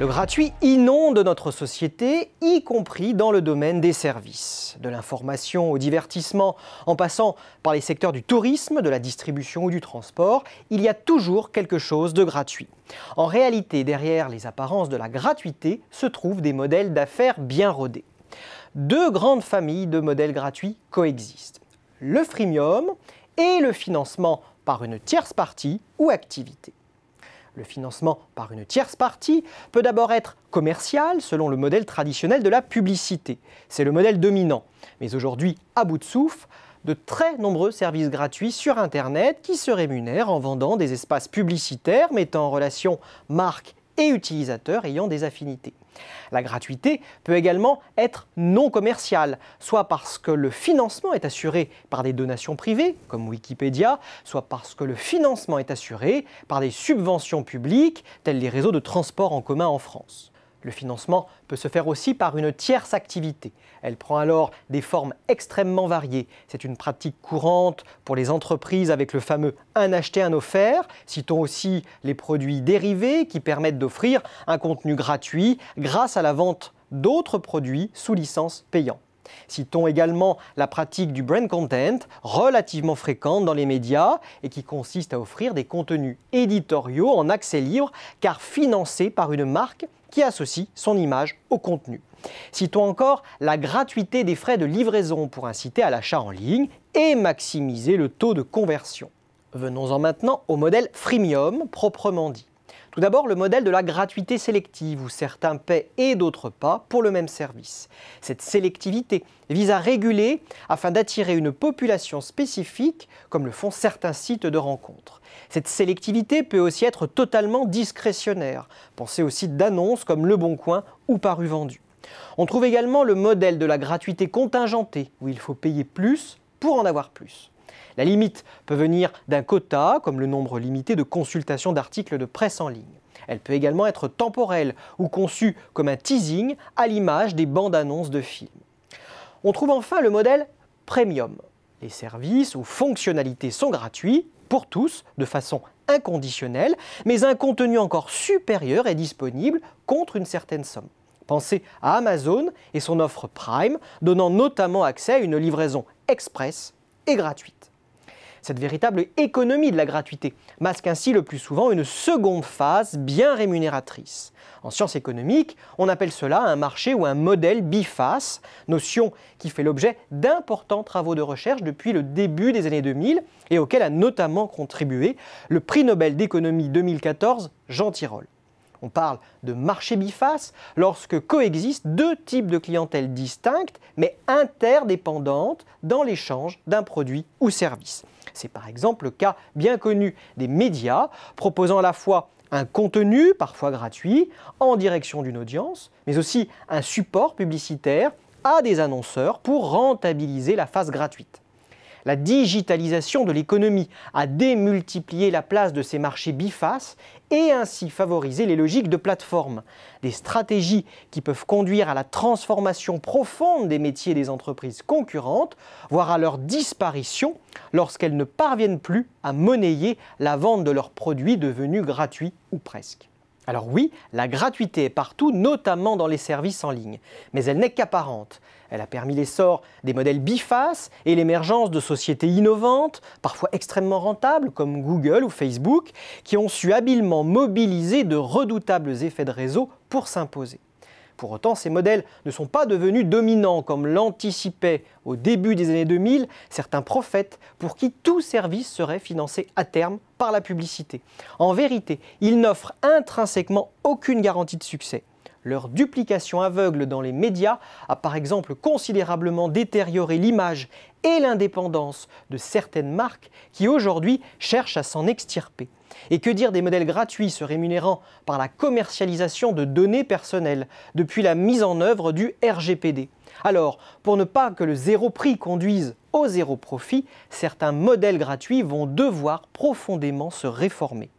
Le gratuit inonde notre société, y compris dans le domaine des services. De l'information au divertissement, en passant par les secteurs du tourisme, de la distribution ou du transport, il y a toujours quelque chose de gratuit. En réalité, derrière les apparences de la gratuité se trouvent des modèles d'affaires bien rodés. Deux grandes familles de modèles gratuits coexistent. Le freemium et le financement par une tierce partie ou activité. Le financement par une tierce partie peut d'abord être commercial selon le modèle traditionnel de la publicité. C'est le modèle dominant. Mais aujourd'hui, à bout de souffle, de très nombreux services gratuits sur Internet qui se rémunèrent en vendant des espaces publicitaires mettant en relation marque utilisateurs ayant des affinités. La gratuité peut également être non commerciale, soit parce que le financement est assuré par des donations privées, comme Wikipédia, soit parce que le financement est assuré par des subventions publiques, telles les réseaux de transport en commun en France. Le financement peut se faire aussi par une tierce activité. Elle prend alors des formes extrêmement variées. C'est une pratique courante pour les entreprises avec le fameux un acheté, un offert. Citons aussi les produits dérivés qui permettent d'offrir un contenu gratuit grâce à la vente d'autres produits sous licence payante. Citons également la pratique du brand content, relativement fréquente dans les médias et qui consiste à offrir des contenus éditoriaux en accès libre, car financés par une marque qui associe son image au contenu. Citons encore la gratuité des frais de livraison pour inciter à l'achat en ligne et maximiser le taux de conversion. Venons-en maintenant au modèle freemium proprement dit. Tout d'abord, le modèle de la gratuité sélective, où certains paient et d'autres pas pour le même service. Cette sélectivité vise à réguler afin d'attirer une population spécifique, comme le font certains sites de rencontres. Cette sélectivité peut aussi être totalement discrétionnaire. Pensez aux sites d'annonces comme Le Bon Coin ou Paru Vendu. On trouve également le modèle de la gratuité contingentée, où il faut payer plus pour en avoir plus. La limite peut venir d'un quota, comme le nombre limité de consultations d'articles de presse en ligne. Elle peut également être temporelle ou conçue comme un teasing à l'image des bandes-annonces de films. On trouve enfin le modèle premium. Les services ou fonctionnalités sont gratuits pour tous de façon inconditionnelle, mais un contenu encore supérieur est disponible contre une certaine somme. Pensez à Amazon et son offre Prime, donnant notamment accès à une livraison express et gratuite. Cette véritable économie de la gratuité masque ainsi le plus souvent une seconde phase bien rémunératrice. En sciences économiques, on appelle cela un marché ou un modèle biface, notion qui fait l'objet d'importants travaux de recherche depuis le début des années 2000 et auquel a notamment contribué le prix Nobel d'économie 2014 Jean Tirole on parle de marché biface, lorsque coexistent deux types de clientèle distinctes mais interdépendantes dans l'échange d'un produit ou service. C'est par exemple le cas bien connu des médias, proposant à la fois un contenu, parfois gratuit, en direction d'une audience, mais aussi un support publicitaire à des annonceurs pour rentabiliser la phase gratuite. La digitalisation de l'économie a démultiplié la place de ces marchés bifaces et ainsi favorisé les logiques de plateforme. Des stratégies qui peuvent conduire à la transformation profonde des métiers des entreprises concurrentes, voire à leur disparition lorsqu'elles ne parviennent plus à monnayer la vente de leurs produits devenus gratuits ou presque. Alors oui, la gratuité est partout, notamment dans les services en ligne, mais elle n'est qu'apparente. Elle a permis l'essor des modèles bifaces et l'émergence de sociétés innovantes, parfois extrêmement rentables, comme Google ou Facebook, qui ont su habilement mobiliser de redoutables effets de réseau pour s'imposer. Pour autant, ces modèles ne sont pas devenus dominants comme l'anticipaient au début des années 2000 certains prophètes pour qui tout service serait financé à terme par la publicité. En vérité, ils n'offrent intrinsèquement aucune garantie de succès. Leur duplication aveugle dans les médias a par exemple considérablement détérioré l'image et l'indépendance de certaines marques qui aujourd'hui cherchent à s'en extirper. Et que dire des modèles gratuits se rémunérant par la commercialisation de données personnelles depuis la mise en œuvre du RGPD Alors, pour ne pas que le zéro prix conduise au zéro profit, certains modèles gratuits vont devoir profondément se réformer.